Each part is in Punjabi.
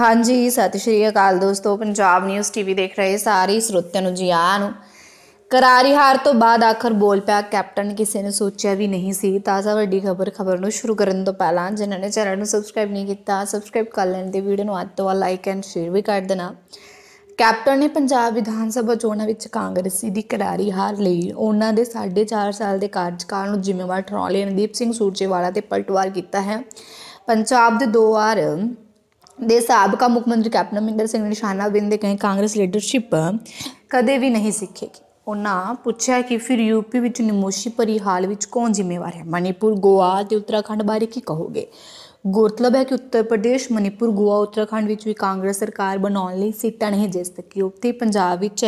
ਹਾਂਜੀ ਸਤਿ ਸ਼੍ਰੀ ਅਕਾਲ ਦੋਸਤੋ ਪੰਜਾਬ ਨਿਊਜ਼ ਟੀਵੀ ਦੇਖ ਰਹੇ ਸਾਰੇ ਸਰੋਤਿਆਂ ਨੂੰ ਜੀ ਆਇਆਂ ਨੂੰ ਕਰਾਰੀ ਹਾਰ ਤੋਂ ਬਾਅਦ ਆਖਰ ਬੋਲ ਪਿਆ ਕੈਪਟਨ ਕਿਸੇ ਨੇ ਸੋਚਿਆ ਵੀ ਨਹੀਂ ਸੀ ਤਾਜ਼ਾ ਵੱਡੀ ਖਬਰ ਖਬਰ ਨੂੰ ਸ਼ੁਰੂ ਕਰਨ ਤੋਂ ਪਹਿਲਾਂ ਜਿਨ੍ਹਾਂ ਨੇ ਚੈਨਲ ਨੂੰ ਸਬਸਕ੍ਰਾਈਬ ਨਹੀਂ ਕੀਤਾ ਸਬਸਕ੍ਰਾਈਬ ਕਰ ਲੈਣ ਤੇ ਵੀਡੀਓ ਨੂੰ ਅੱਜ ਤੋਂ ਲਾਈਕ ਐਂਡ ਸ਼ੇਅਰ ਵੀ ਕਰ ਦੇਣਾ ਕੈਪਟਨ ਨੇ ਪੰਜਾਬ ਵਿਧਾਨ ਸਭਾ ਚੋਣਾਂ ਵਿੱਚ ਕਾਂਗਰਸੀ ਦੀ ਕਰਾਰੀ ਹਾਰ ਲਈ ਉਹਨਾਂ ਦੇ 4.5 ਸਾਲ ਦੇ ਕਾਰਜਕਾਲ ਨੂੰ ਜ਼ਿੰਮੇਵਾਰ ਠਹਿਰਾਉਣ ਲਈ ਰਣਦੀਪ ਸਿੰਘ ਸੂਰਜੇਵਾਲਾ ਤੇ ਪਲਟਵਾਰ ਕੀਤਾ ਹੈ ਪੰਜਾਬ ਦੇ ਦੋ ਵਾਰ ਦੇ ਸਾਬਕਾ ਮੁੱਖ ਮੰਤਰੀ ਕੈਪਟਨ ਮਿੰਦਰ ਸਿੰਘ ਨੇ ਨਿਸ਼ਾਨਾ ਬਿੰਦੇ ਕਹੇ ਕਾਂਗਰਸ ਲੀਡਰਸ਼ਿਪ ਕਦੇ ਵੀ ਨਹੀਂ ਸਿੱਖੇਗੀ ਉਹਨਾਂ ਪੁੱਛਿਆ ਕਿ ਫਿਰ ਯੂਪੀ ਵਿੱਚ ਨਿਮੋਸ਼ੀ ਪਰਿਹਾਲ ਹਾਲ ਵਿੱਚ ਕੌਣ ਜ਼ਿੰਮੇਵਾਰ ਹੈ ਮਨੀਪੁਰ ਗੋਆ ਤੇ ਉੱਤਰਾਖੰਡ ਬਾਰੇ ਕੀ ਕਹੋਗੇ ਗੁਰਤਲਬ ਹੈ ਕਿ ਉੱਤਰ ਪ੍ਰਦੇਸ਼ ਮਨੀਪੁਰ ਗੋਆ ਉੱਤਰਾਖੰਡ ਵਿੱਚ ਵੀ ਕਾਂਗਰਸ ਸਰਕਾਰ ਬਣਾਉਣ ਲਈ ਸੀਟਾਂ ਨਹੀਂ ਜਿਸ ਤੱਕ ਉੱਤੇ ਪੰਜਾਬ ਵਿੱਚ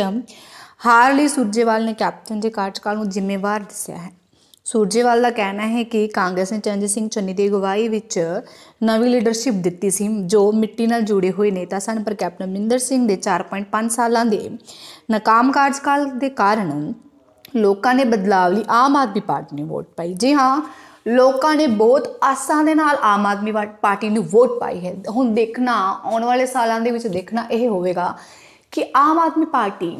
ਹਾਰ ਲਈ ਸੁਰਜੇਵਾਲ ਨੇ ਕੈਪਟਨ ਦੇ ਕਾਰਜਕਾਲ ਨੂੰ ਜ਼ਿੰਮੇਵਾਰ ਦੱਸਿਆ ਹੈ ਸੂਰਜੀਵਾਲ ਦਾ ਕਹਿਣਾ ਹੈ ਕਿ ਕਾਂਗਰਸ ਨੇ ਚੰਜ ਸਿੰਘ ਚੰਨੀ ਦੀ ਅਗਵਾਈ ਵਿੱਚ ਨਵੀਂ ਲੀਡਰਸ਼ਿਪ ਦਿੱਤੀ ਸੀ ਜੋ ਮਿੱਟੀ ਨਾਲ ਜੁੜੇ ਹੋਏ ਨੇਤਾ ਸਨ ਪਰ ਕੈਪਟਨ ਮਿੰਦਰ ਸਿੰਘ ਦੇ 4.5 ਸਾਲਾਂ ਦੇ ਨਾਕਾਮ ਕਾਰਜਕਾਲ ਦੇ ਕਾਰਨ ਲੋਕਾਂ ਨੇ ਬਦਲਾਵ ਲਈ ਆਮ ਆਦਮੀ ਪਾਰਟੀ ਨੂੰ ਵੋਟ ਪਾਈ ਜੀ ਹਾਂ ਲੋਕਾਂ ਨੇ ਬਹੁਤ ਆਸਾਂ ਦੇ ਨਾਲ ਆਮ ਆਦਮੀ ਪਾਰਟੀ ਨੂੰ ਵੋਟ ਪਾਈ ਹੈ ਹੁਣ ਦੇਖਣਾ ਆਉਣ ਵਾਲੇ ਸਾਲਾਂ ਦੇ ਵਿੱਚ ਦੇਖਣਾ ਇਹ ਹੋਵੇਗਾ ਕਿ ਆਮ ਆਦਮੀ ਪਾਰਟੀ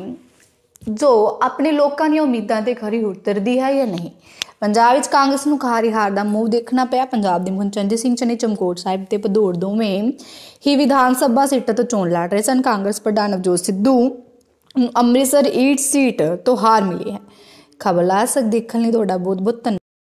ਜੋ ਆਪਣੇ ਲੋਕਾਂ ਦੀਆਂ ਉਮੀਦਾਂ ਤੇ ਖਰੀ ਉਤਰਦੀ ਹੈ ਜਾਂ ਨਹੀਂ ਪੰਜਾਬ ਵਿੱਚ ਕਾਂਗਰਸ ਨੂੰ ਖਾਰੀ ਹਾਰ ਦਾ ਮੂੰਹ ਦੇਖਣਾ ਪਿਆ ਪੰਜਾਬ ਦੇ ਮੁਖ ਚੰਦੇ ਸਿੰਘ ਚਨੇ ਚਮਕੌਰ ਸਾਹਿਬ ਤੇ ਭਦੌੜ ਦੋਵੇਂ ਹੀ ਵਿਧਾਨ ਸਭਾ ਸੀਟਾਂ ਤੋਂ ਚੋਣ ਲੜ ਰਹੇ ਸਨ ਕਾਂਗਰਸ ਪ੍ਰਧਾਨ ਨਵਜੋਤ ਸਿੱਧੂ ਅੰਮ੍ਰਿਤਸਰ 8 ਸੀਟ ਤੋਂ ਹਾਰ ਮਿਲੀ ਹੈ ਖਬਰ ਲਾ ਸਕ ਦੇਖਣ ਲਈ ਤੁਹਾਡਾ ਬਹੁਤ ਬਹੁਤ